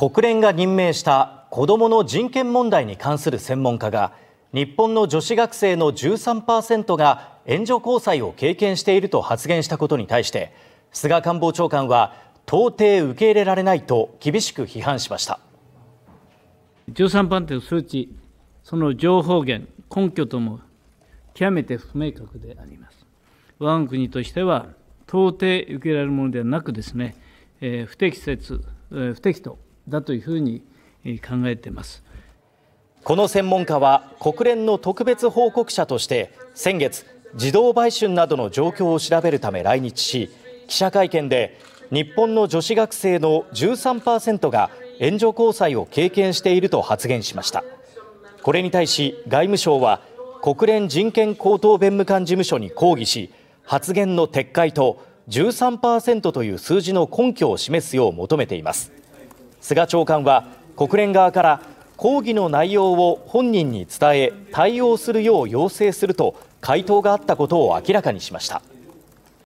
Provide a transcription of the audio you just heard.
国連が任命した子どもの人権問題に関する専門家が日本の女子学生の13%が援助交際を経験していると発言したことに対して菅官房長官は到底受け入れられないと厳しく批判しました13%の数値その情報源根拠とも極めて不明確であります我が国としては到底受けられるものではなくですね、えー、不適切、えー、不適当だというふうに考えていますこの専門家は国連の特別報告者として先月児童売春などの状況を調べるため来日し記者会見で日本の女子学生の13%が援助交際を経験していると発言しましたこれに対し外務省は国連人権高等弁務官事務所に抗議し発言の撤回と13%という数字の根拠を示すよう求めています菅長官は国連側から抗議の内容を本人に伝え対応するよう要請すると回答があったことを明らかにしました。